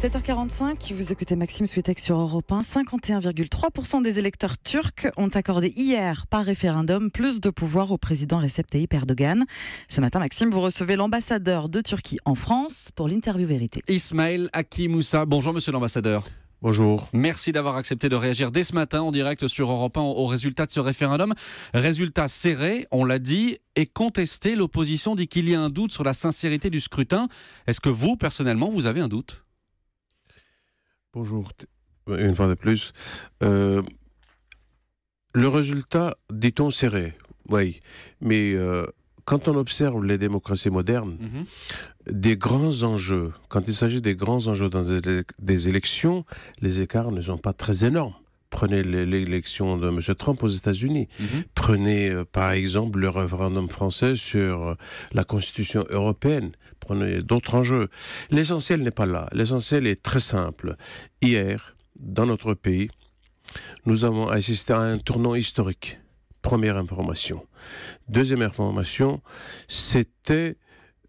7h45, vous écoutez Maxime Souitec sur Europe 1. 51,3% des électeurs turcs ont accordé hier, par référendum, plus de pouvoir au président Recep Tayyip Erdogan. Ce matin, Maxime, vous recevez l'ambassadeur de Turquie en France pour l'interview vérité. Ismail Hakim Bonjour, monsieur l'ambassadeur. Bonjour. Merci d'avoir accepté de réagir dès ce matin en direct sur Europe 1 au résultats de ce référendum. Résultat serré, on l'a dit, et contesté. L'opposition dit qu'il y a un doute sur la sincérité du scrutin. Est-ce que vous, personnellement, vous avez un doute Bonjour, une fois de plus. Euh, le résultat, dit-on, serré, oui. Mais euh, quand on observe les démocraties modernes, mhm. des grands enjeux, quand il s'agit des grands enjeux dans des, élections, les écarts ne sont pas très énormes prenez l'élection de M. Trump aux États-Unis, mhm. prenez euh, par exemple le référendum français sur la Constitution européenne d'autres enjeux. L'essentiel n'est pas là. L'essentiel est très simple. Hier, dans notre pays, nous avons assisté à un tournant historique. Première information. Deuxième information, c'était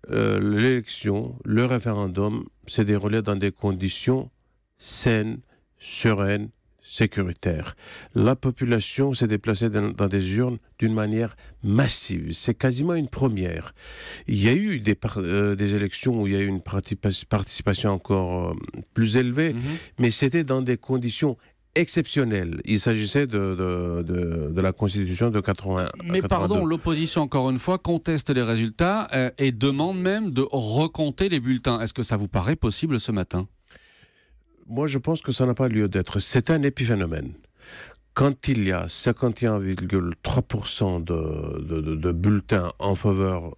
euh, l'élection, le référendum s'est déroulé dans des conditions saines, sereines, sécuritaire. La population s'est déplacée dans, des urnes d'une manière massive. C'est quasiment une première. Il y a eu des, euh, élections où il y a eu une participation encore euh, plus élevée, mhm. mais c'était dans des conditions exceptionnelles. Il s'agissait de, la Constitution de 80. Euh, mais pardon, l'opposition, encore une fois, conteste les résultats et demande même de recompter les bulletins. Est-ce que ça vous paraît possible ce matin moi je pense que ça n'a pas lieu d'être. C'est un épiphénomène. Quand il y a 51,3% de, de, bulletins en faveur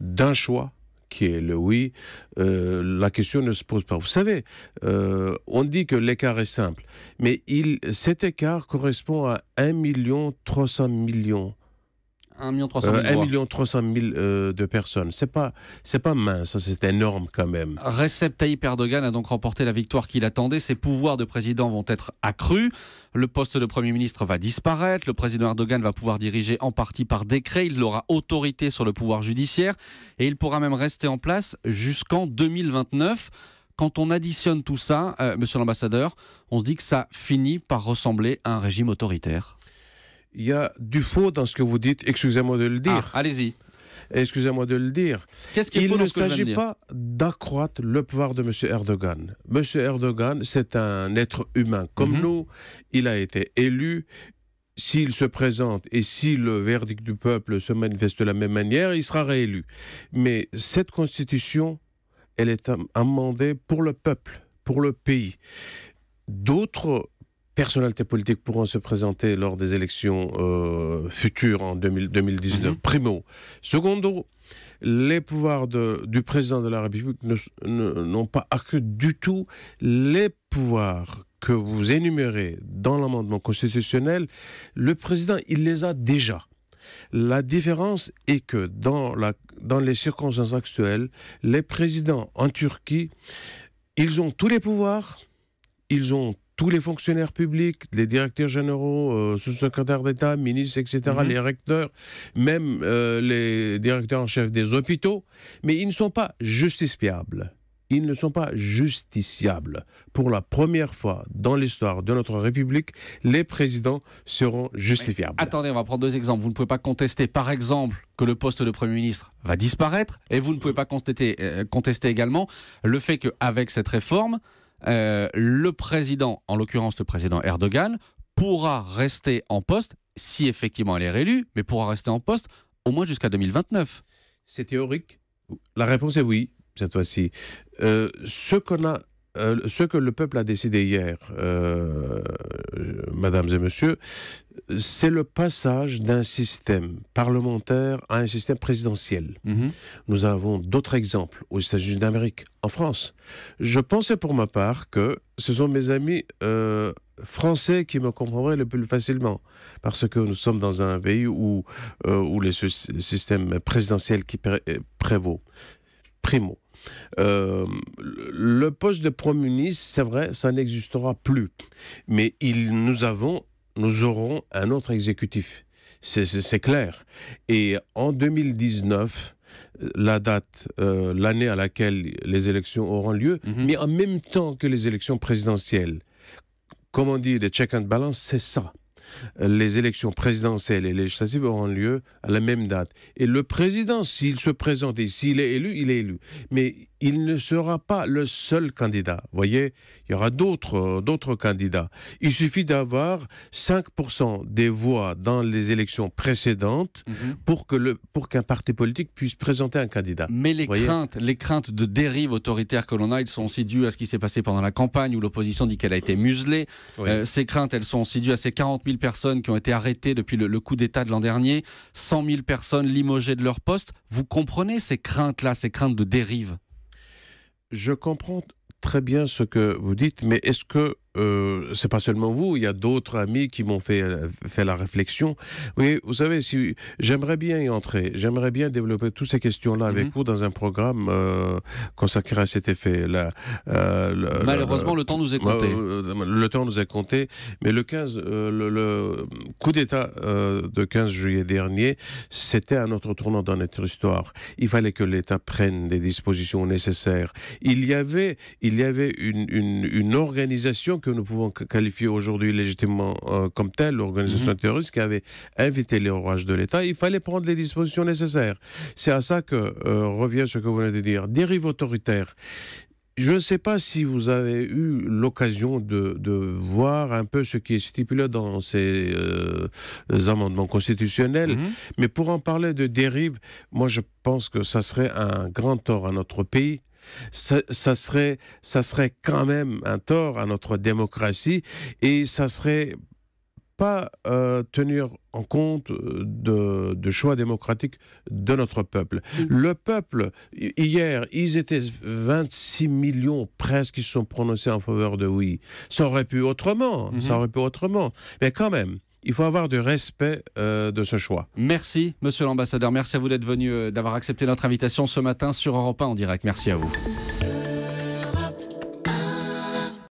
d'un choix, qui est le oui, euh, la question ne se pose pas. Vous savez, euh, on dit que l'écart est simple, mais il, cet écart correspond à 1 million 300 millions 1 300 000 de personnes. C'est pas, c'est pas mince, hein, c'est énorme quand même. Recep Tayyip Erdogan a donc remporté la victoire qu'il attendait. Ses pouvoirs de président vont être accrus. Le poste de Premier ministre va disparaître. Le président Erdogan va pouvoir diriger en partie par décret. Il aura autorité sur le pouvoir judiciaire et il pourra même rester en place jusqu'en 2029 quand on additionne tout ça, euh, monsieur l'ambassadeur, on se dit que ça finit par ressembler à un régime autoritaire il y a du faux dans ce que vous dites, excusez-moi de le ah, dire. allez-y. Excusez-moi de le dire. Il ne s'agit pas d'accroître le pouvoir de M. Erdogan. M. Erdogan, c'est un être humain comme mhm. nous. Il a été élu. S'il se présente et si le verdict du peuple se manifeste de la même manière, il sera réélu. Mais cette constitution, elle est amendée pour le peuple, pour le pays. D'autres personnalités politiques pourront se présenter lors des élections euh, futures en 2019. Mhm. Primo. Secondo, les pouvoirs du président de la République n'ont pas accru du tout les pouvoirs que vous énumérez dans l'amendement constitutionnel. Le président, il les a déjà. La différence est que dans, la, dans les circonstances actuelles, les présidents en Turquie, ils ont tous les pouvoirs, ils ont tous les fonctionnaires publics, les directeurs généraux, euh, sous-secrétaires d'État, ministres, etc., mhm. les recteurs, même euh, les directeurs en chef des hôpitaux, mais ils ne sont pas justiciables. Ils ne sont pas justiciables. Pour la première fois dans l'histoire de notre République, les présidents seront justifiables. attendez, on va prendre deux exemples. Vous ne pouvez pas contester, par exemple, que le poste de Premier ministre va disparaître, et vous ne pouvez pas contester, euh, contester également le fait qu'avec cette réforme, euh, le président, en l'occurrence le président Erdogan, pourra rester en poste, si effectivement elle est réélue, mais pourra rester en poste au moins jusqu'à 2029. C'est théorique La réponse est oui, cette fois-ci. Euh, ce euh, ce que le peuple a décidé hier, mesdames et messieurs, c'est le passage d'un système parlementaire à un système présidentiel. Mhm. Nous avons d'autres exemples aux États-Unis d'Amérique, en France. Je pensais pour ma part que ce sont mes amis euh, français qui me comprendraient le plus facilement, parce que nous sommes dans un pays où, euh, où le système présidentiel qui euh, prévaut. Primo. le poste de Premier ministre, c'est vrai, ça n'existera plus. Mais il, nous avons nous aurons un autre exécutif. C'est clair. Et en 2019, euh, la date, euh, l'année à laquelle les élections auront lieu, mhm. mais en même temps que les élections présidentielles, comme on dit, les check and balance, c'est ça les élections présidentielles et législatives auront lieu à la même date. Et le président, s'il se présente et s'il est élu, il est élu. Mais il ne sera pas le seul candidat. Vous voyez, il y aura d'autres, euh, candidats. Il suffit d'avoir 5% des voix dans les élections précédentes mhm. pour, pour qu'un parti politique puisse présenter un candidat. Mais les craintes, les craintes de dérive autoritaire que l'on a, elles sont aussi dues à ce qui s'est passé pendant la campagne où l'opposition dit qu'elle a été muselée. Euh, ces craintes, elles sont aussi dues à ces 40 000 personnes qui ont été arrêtées depuis le, coup d'État de l'an dernier, 100 000 personnes limogées de leur poste. Vous comprenez ces craintes-là, ces craintes de dérive Je comprends très bien ce que vous dites, mais est-ce que euh, c'est pas seulement vous, il y a d'autres amis qui m'ont fait, euh, fait la réflexion. Oui, vous savez, si, j'aimerais bien y entrer, j'aimerais bien développer toutes ces questions-là avec mhm. vous dans un programme euh, consacré à cet effet. La, Malheureusement, le temps nous est compté. le temps nous est compté, mais le 15, le, coup d'État de 15 juillet dernier, c'était un autre tournant dans notre histoire. Il fallait que l'État prenne des dispositions nécessaires. Il y avait, il y avait une, une, une organisation que nous pouvons qualifier aujourd'hui légitimement euh, comme telle, l'organisation mhm. terroriste qui avait invité les orages de l'État, il fallait prendre les dispositions nécessaires. C'est à ça que euh, revient ce que vous venez de dire. Dérive autoritaire. Je ne sais pas si vous avez eu l'occasion de, voir un peu ce qui est stipulé dans ces euh, amendements constitutionnels, mhm. mais pour en parler de dérive, moi je pense que ça serait un grand tort à notre pays ça, serait, ça serait quand même un tort à notre démocratie et ça serait pas euh, tenir en compte euh, de, choix démocratiques de notre peuple. Le peuple, hier, ils étaient 26 millions presque qui se sont prononcés en faveur de oui. Ça aurait pu autrement, mhm. ça aurait pu autrement. Mais quand même, il faut avoir du respect euh, de ce choix. Merci, monsieur l'ambassadeur. Merci à vous d'être venu, euh, d'avoir accepté notre invitation ce matin sur Europe en direct. Merci à vous.